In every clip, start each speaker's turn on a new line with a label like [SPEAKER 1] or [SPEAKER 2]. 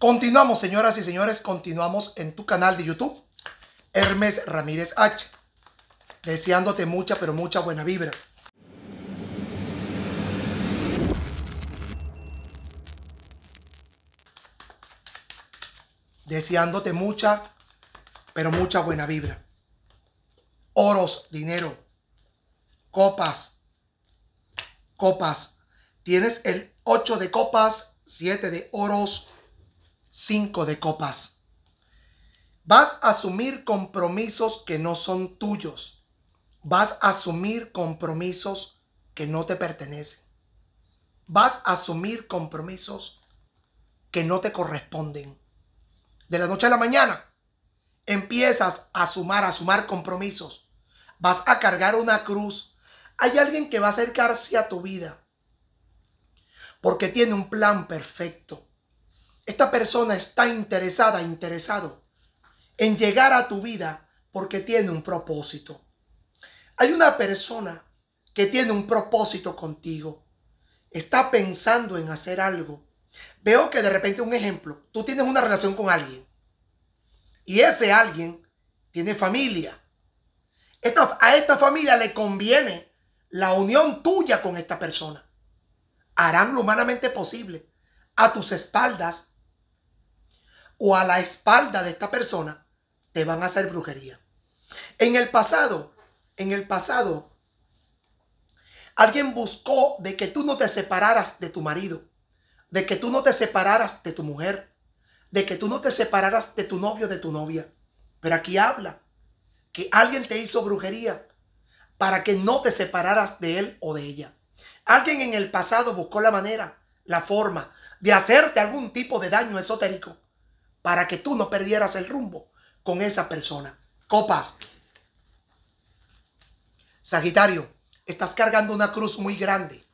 [SPEAKER 1] Continuamos, señoras y señores, continuamos en tu canal de YouTube, Hermes Ramírez H. Deseándote mucha, pero mucha buena vibra. Deseándote mucha, pero mucha buena vibra. Oros, dinero, copas, copas. Tienes el 8 de copas, 7 de oros, cinco de copas. Vas a asumir compromisos que no son tuyos. Vas a asumir compromisos que no te pertenecen. Vas a asumir compromisos que no te corresponden. De la noche a la mañana empiezas a sumar, a sumar compromisos. Vas a cargar una cruz. Hay alguien que va a acercarse a tu vida porque tiene un plan perfecto esta persona está interesada, interesado en llegar a tu vida porque tiene un propósito. Hay una persona que tiene un propósito contigo. Está pensando en hacer algo. Veo que de repente un ejemplo, tú tienes una relación con alguien y ese alguien tiene familia. a esta familia le conviene la unión tuya con esta persona. Harán lo humanamente posible a tus espaldas o a la espalda de esta persona, te van a hacer brujería. En el pasado, en el pasado, alguien buscó de que tú no te separaras de tu marido, de que tú no te separaras de tu mujer, de que tú no te separaras de tu novio, de tu novia. Pero aquí habla que alguien te hizo brujería para que no te separaras de él o de ella. Alguien en el pasado buscó la manera, la forma de hacerte algún tipo de daño esotérico para que tú no perdieras el rumbo con esa persona. Copas. Sagitario, estás cargando una cruz muy grande.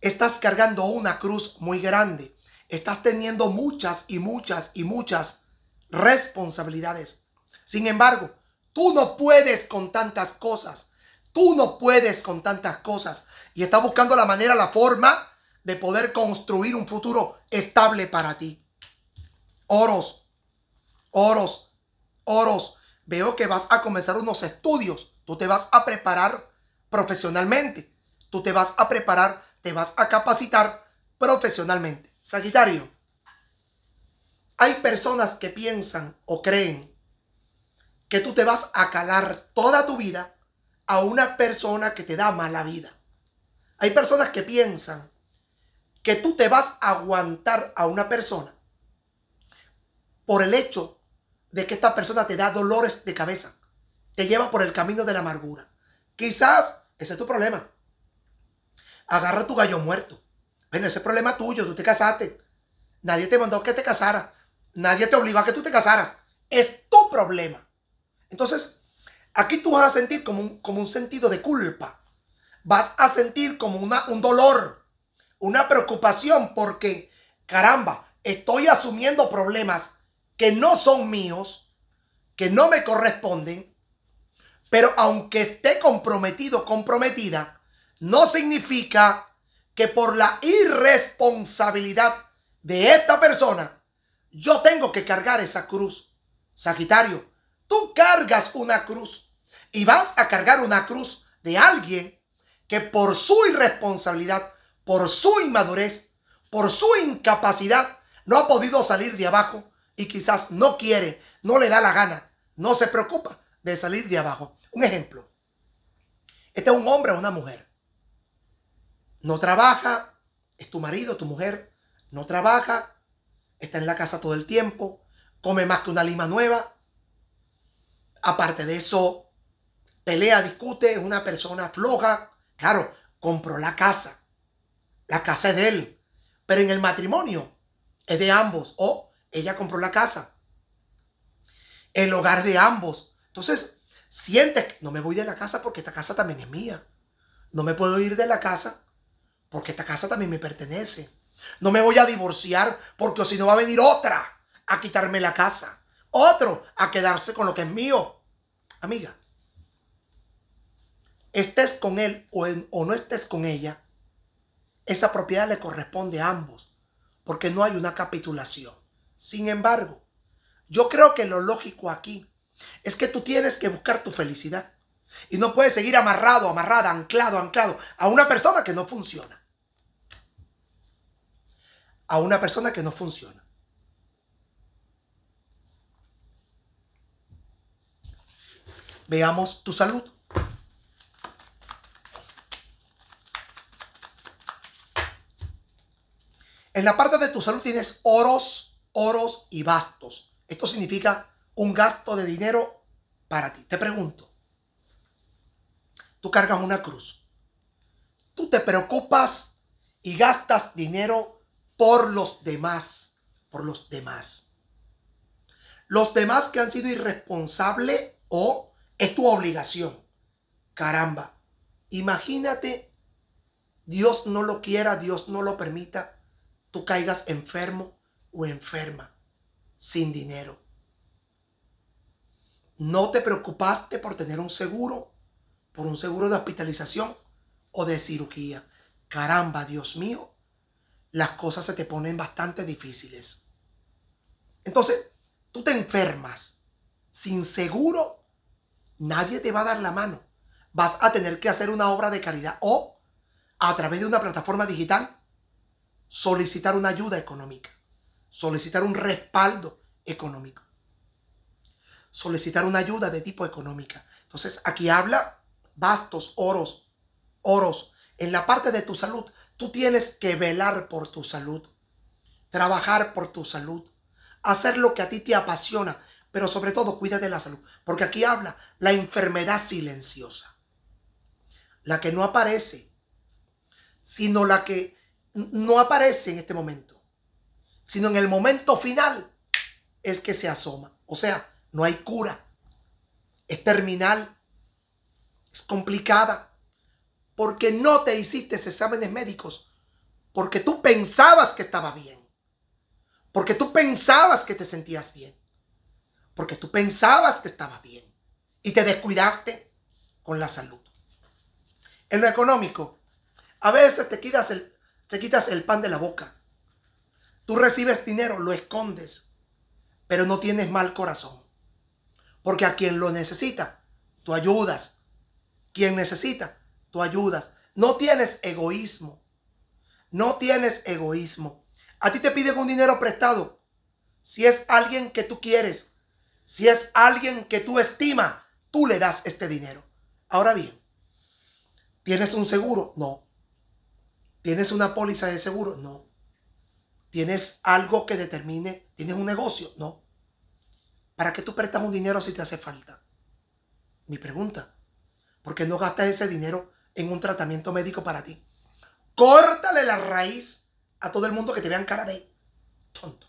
[SPEAKER 1] Estás cargando una cruz muy grande. Estás teniendo muchas y muchas y muchas responsabilidades. Sin embargo, tú no puedes con tantas cosas. Tú no puedes con tantas cosas. Y estás buscando la manera, la forma de poder construir un futuro estable para ti oros, oros, oros. Veo que vas a comenzar unos estudios. Tú te vas a preparar profesionalmente. Tú te vas a preparar, te vas a capacitar profesionalmente. Sagitario, hay personas que piensan o creen que tú te vas a calar toda tu vida a una persona que te da mala vida. Hay personas que piensan que tú te vas a aguantar a una persona por el hecho de que esta persona te da dolores de cabeza, te lleva por el camino de la amargura. Quizás ese es tu problema. Agarra tu gallo muerto. Bueno, ese es problema tuyo, tú te casaste. Nadie te mandó que te casaras. Nadie te obligó a que tú te casaras. Es tu problema. Entonces, aquí tú vas a sentir como un, como un sentido de culpa. Vas a sentir como una, un dolor, una preocupación porque, caramba, estoy asumiendo problemas que no son míos, que no me corresponden, pero aunque esté comprometido, comprometida, no significa que por la irresponsabilidad de esta persona, yo tengo que cargar esa cruz. Sagitario, tú cargas una cruz y vas a cargar una cruz de alguien que por su irresponsabilidad, por su inmadurez, por su incapacidad, no ha podido salir de abajo y quizás no quiere, no le da la gana, no se preocupa de salir de abajo. Un ejemplo. Este es un hombre o una mujer. No trabaja, es tu marido, tu mujer, no trabaja, está en la casa todo el tiempo, come más que una lima nueva. Aparte de eso, pelea, discute, es una persona floja. Claro, compró la casa. La casa es de él. Pero en el matrimonio es de ambos o ella compró la casa, el hogar de ambos. Entonces, siente. no me voy de la casa porque esta casa también es mía. No me puedo ir de la casa porque esta casa también me pertenece. No me voy a divorciar porque si no va a venir otra a quitarme la casa. Otro a quedarse con lo que es mío. Amiga, estés con él o no estés con ella, esa propiedad le corresponde a ambos porque no hay una capitulación. Sin embargo, yo creo que lo lógico aquí es que tú tienes que buscar tu felicidad. Y no puedes seguir amarrado, amarrada, anclado, anclado a una persona que no funciona. A una persona que no funciona. Veamos tu salud. En la parte de tu salud tienes oros oros y bastos. Esto significa un gasto de dinero para ti. Te pregunto, tú cargas una cruz, tú te preocupas y gastas dinero por los demás, por los demás. Los demás que han sido irresponsables o es tu obligación. Caramba, imagínate, Dios no lo quiera, Dios no lo permita, tú caigas enfermo, o enferma, sin dinero. No te preocupaste por tener un seguro, por un seguro de hospitalización o de cirugía. Caramba, Dios mío, las cosas se te ponen bastante difíciles. Entonces, tú te enfermas sin seguro, nadie te va a dar la mano. Vas a tener que hacer una obra de caridad o, a través de una plataforma digital, solicitar una ayuda económica solicitar un respaldo económico, solicitar una ayuda de tipo económica. Entonces aquí habla bastos, oros, oros. En la parte de tu salud, tú tienes que velar por tu salud, trabajar por tu salud, hacer lo que a ti te apasiona, pero sobre todo cuídate de la salud, porque aquí habla la enfermedad silenciosa, la que no aparece, sino la que no aparece en este momento sino en el momento final es que se asoma. O sea, no hay cura. Es terminal. Es complicada. Porque no te hiciste exámenes médicos. Porque tú pensabas que estaba bien. Porque tú pensabas que te sentías bien. Porque tú pensabas que estaba bien. Y te descuidaste con la salud. En lo económico, a veces te quitas el, te quitas el pan de la boca Tú recibes dinero, lo escondes, pero no tienes mal corazón. Porque a quien lo necesita, tú ayudas. Quien necesita, tú ayudas. No tienes egoísmo. No tienes egoísmo. A ti te piden un dinero prestado. Si es alguien que tú quieres, si es alguien que tú estima, tú le das este dinero. Ahora bien, ¿tienes un seguro? No. ¿Tienes una póliza de seguro? No. ¿Tienes algo que determine? ¿Tienes un negocio? No. ¿Para qué tú prestas un dinero si te hace falta? Mi pregunta. ¿Por qué no gastas ese dinero en un tratamiento médico para ti? Córtale la raíz a todo el mundo que te vean cara de tonto.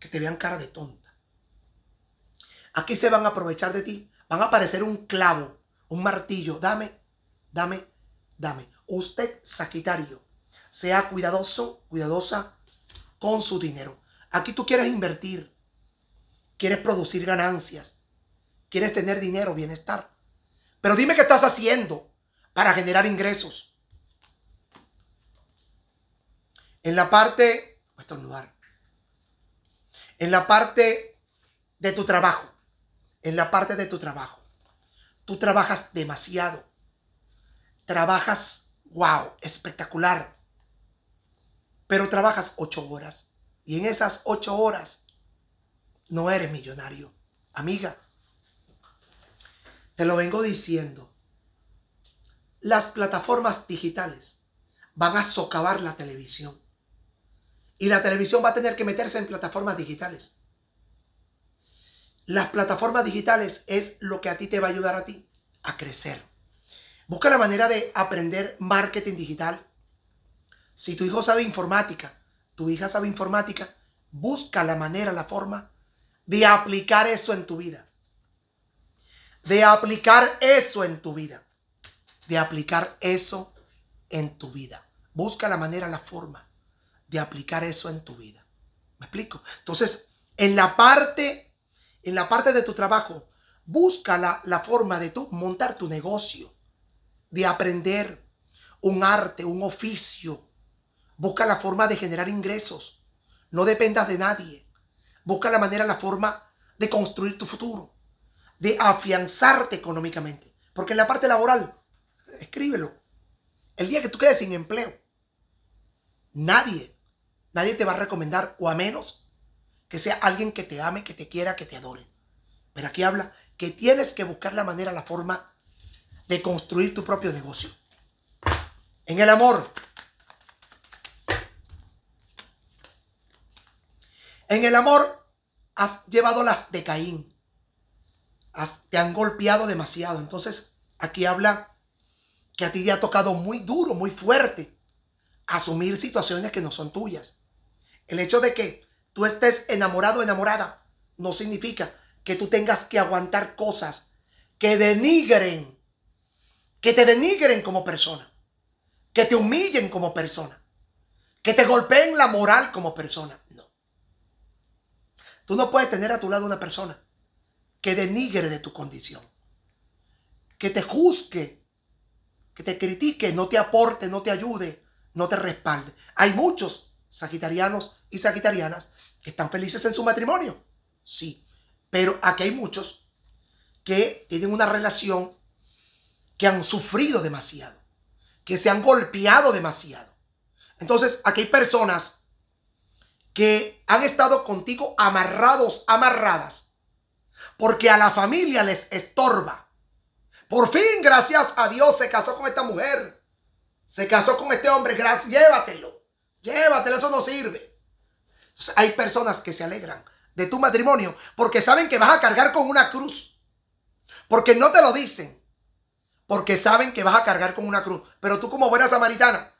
[SPEAKER 1] Que te vean cara de tonta. Aquí se van a aprovechar de ti. Van a aparecer un clavo, un martillo. Dame, dame, dame. Usted, Sagitario sea cuidadoso, cuidadosa con su dinero. Aquí tú quieres invertir, quieres producir ganancias, quieres tener dinero, bienestar. Pero dime qué estás haciendo para generar ingresos. En la parte, lugar. En la parte de tu trabajo, en la parte de tu trabajo. Tú trabajas demasiado. Trabajas, wow, espectacular pero trabajas ocho horas. Y en esas ocho horas no eres millonario. Amiga, te lo vengo diciendo. Las plataformas digitales van a socavar la televisión. Y la televisión va a tener que meterse en plataformas digitales. Las plataformas digitales es lo que a ti te va a ayudar a ti a crecer. Busca la manera de aprender marketing digital, si tu hijo sabe informática, tu hija sabe informática, busca la manera, la forma de aplicar eso en tu vida. De aplicar eso en tu vida. De aplicar eso en tu vida. Busca la manera, la forma de aplicar eso en tu vida. ¿Me explico? Entonces, en la parte, en la parte de tu trabajo, busca la, la forma de tú montar tu negocio, de aprender un arte, un oficio, Busca la forma de generar ingresos. No dependas de nadie. Busca la manera, la forma de construir tu futuro, de afianzarte económicamente. Porque en la parte laboral, escríbelo. El día que tú quedes sin empleo, nadie, nadie te va a recomendar, o a menos que sea alguien que te ame, que te quiera, que te adore. Pero aquí habla que tienes que buscar la manera, la forma de construir tu propio negocio. En el amor, En el amor has llevado las de Caín. te han golpeado demasiado. Entonces, aquí habla que a ti te ha tocado muy duro, muy fuerte, asumir situaciones que no son tuyas. El hecho de que tú estés enamorado o enamorada no significa que tú tengas que aguantar cosas que denigren, que te denigren como persona, que te humillen como persona, que te golpeen la moral como persona. Tú no puedes tener a tu lado una persona que denigre de tu condición, que te juzgue, que te critique, no te aporte, no te ayude, no te respalde. Hay muchos sagitarianos y sagitarianas que están felices en su matrimonio. Sí, pero aquí hay muchos que tienen una relación que han sufrido demasiado, que se han golpeado demasiado. Entonces, aquí hay personas que han estado contigo amarrados, amarradas, porque a la familia les estorba. Por fin, gracias a Dios, se casó con esta mujer. Se casó con este hombre. Gracias, llévatelo. Llévatelo, eso no sirve. hay personas que se alegran de tu matrimonio porque saben que vas a cargar con una cruz. Porque no te lo dicen. Porque saben que vas a cargar con una cruz. Pero tú como buena samaritana,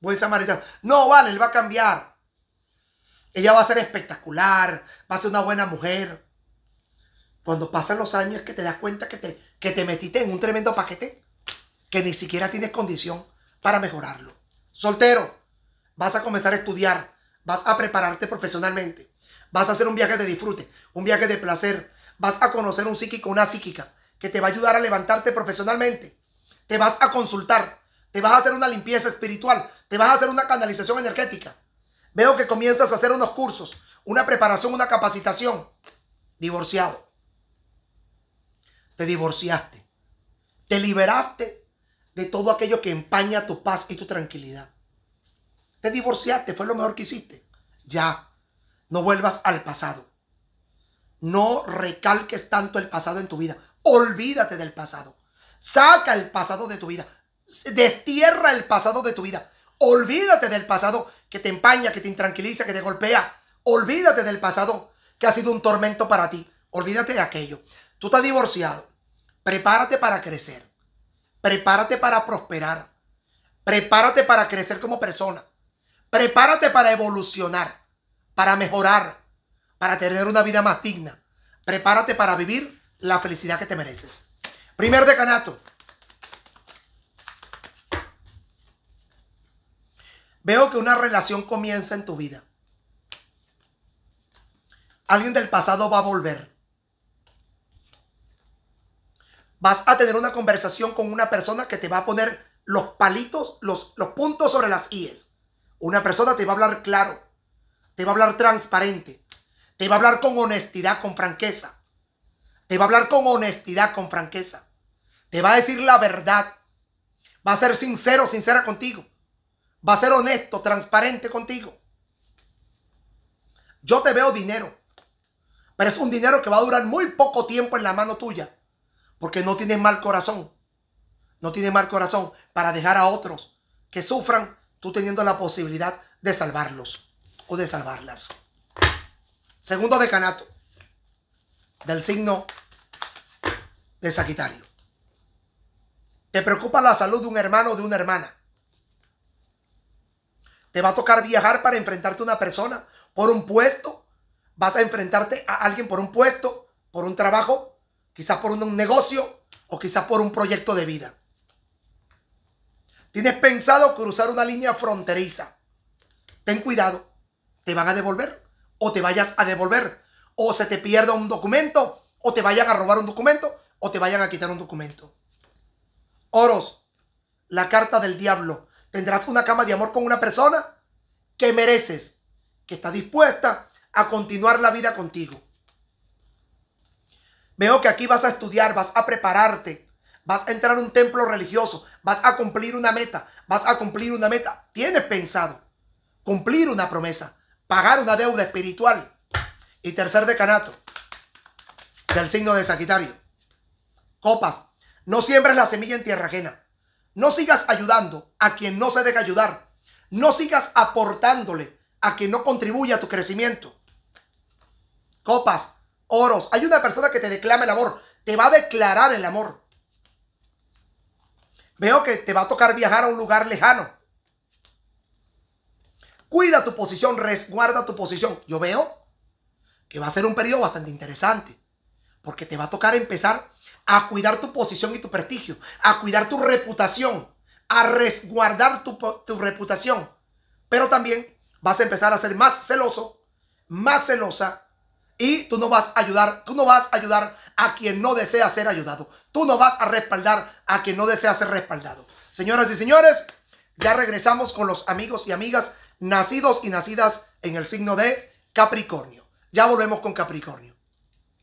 [SPEAKER 1] Buena samaritana. no vale, él va a cambiar. Ella va a ser espectacular, va a ser una buena mujer. Cuando pasan los años es que te das cuenta que te, que te metiste en un tremendo paquete que ni siquiera tienes condición para mejorarlo. Soltero, vas a comenzar a estudiar, vas a prepararte profesionalmente, vas a hacer un viaje de disfrute, un viaje de placer, vas a conocer un psíquico, una psíquica que te va a ayudar a levantarte profesionalmente, te vas a consultar, te vas a hacer una limpieza espiritual, te vas a hacer una canalización energética Veo que comienzas a hacer unos cursos, una preparación, una capacitación. Divorciado. Te divorciaste. Te liberaste de todo aquello que empaña tu paz y tu tranquilidad. Te divorciaste, fue lo mejor que hiciste. Ya, no vuelvas al pasado. No recalques tanto el pasado en tu vida. Olvídate del pasado. Saca el pasado de tu vida. Destierra el pasado de tu vida. Olvídate del pasado que te empaña, que te intranquiliza, que te golpea. Olvídate del pasado que ha sido un tormento para ti. Olvídate de aquello. Tú estás divorciado. Prepárate para crecer. Prepárate para prosperar. Prepárate para crecer como persona. Prepárate para evolucionar, para mejorar, para tener una vida más digna. Prepárate para vivir la felicidad que te mereces. Primer decanato, Veo que una relación comienza en tu vida. Alguien del pasado va a volver. Vas a tener una conversación con una persona que te va a poner los palitos, los, los puntos sobre las IES. Una persona te va a hablar claro, te va a hablar transparente, te va a hablar con honestidad, con franqueza. Te va a hablar con honestidad, con franqueza. Te va a decir la verdad. Va a ser sincero, sincera contigo va a ser honesto, transparente contigo. Yo te veo dinero, pero es un dinero que va a durar muy poco tiempo en la mano tuya, porque no tienes mal corazón. No tienes mal corazón para dejar a otros que sufran, tú teniendo la posibilidad de salvarlos o de salvarlas. Segundo decanato del signo de Sagitario. ¿Te preocupa la salud de un hermano o de una hermana? Te va a tocar viajar para enfrentarte a una persona por un puesto. Vas a enfrentarte a alguien por un puesto, por un trabajo, quizás por un negocio o quizás por un proyecto de vida. Tienes pensado cruzar una línea fronteriza. Ten cuidado. Te van a devolver o te vayas a devolver. O se te pierda un documento o te vayan a robar un documento o te vayan a quitar un documento. Oros, la carta del diablo tendrás una cama de amor con una persona que mereces, que está dispuesta a continuar la vida contigo. Veo que aquí vas a estudiar, vas a prepararte, vas a entrar a un templo religioso, vas a cumplir una meta, vas a cumplir una meta. Tienes pensado cumplir una promesa, pagar una deuda espiritual. Y tercer decanato del signo de Sagitario. Copas, no siembres la semilla en tierra ajena. No sigas ayudando a quien no se deja ayudar. No sigas aportándole a quien no contribuye a tu crecimiento. Copas, oros. Hay una persona que te declama el amor. Te va a declarar el amor. Veo que te va a tocar viajar a un lugar lejano. Cuida tu posición, resguarda tu posición. Yo veo que va a ser un periodo bastante interesante. Porque te va a tocar empezar a cuidar tu posición y tu prestigio, a cuidar tu reputación, a resguardar tu, reputación. Pero también vas a empezar a ser más celoso, más celosa y tú no vas a ayudar, tú no vas a ayudar a quien no desea ser ayudado. Tú no vas a respaldar a quien no desea ser respaldado. Señoras y señores, ya regresamos con los amigos y amigas nacidos y nacidas en el signo de Capricornio. Ya volvemos con Capricornio.